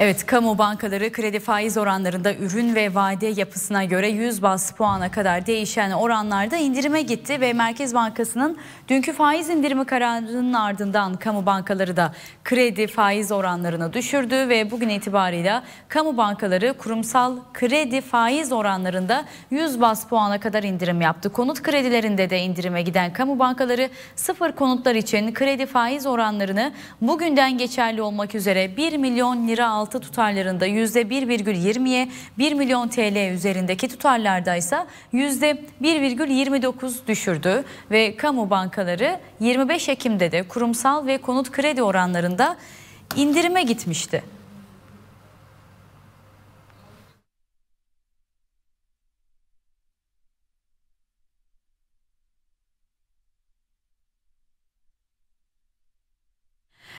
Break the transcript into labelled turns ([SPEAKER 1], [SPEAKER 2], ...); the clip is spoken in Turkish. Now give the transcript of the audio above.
[SPEAKER 1] Evet, kamu bankaları kredi faiz oranlarında ürün ve vade yapısına göre 100 bas puana kadar değişen oranlarda indirime gitti ve Merkez Bankası'nın dünkü faiz indirimi kararının ardından kamu bankaları da kredi faiz oranlarını düşürdü ve bugün itibarıyla kamu bankaları kurumsal kredi faiz oranlarında 100 bas puana kadar indirim yaptı. Konut kredilerinde de indirime giden kamu bankaları sıfır konutlar için kredi faiz oranlarını bugünden geçerli olmak üzere 1 milyon lira altı altı tutarlarında %1,20'ye 1 milyon TL üzerindeki tutarlarda ise yüzde %1,29 düşürdü ve kamu bankaları 25 Ekim'de de kurumsal ve konut kredi oranlarında indirime gitmişti.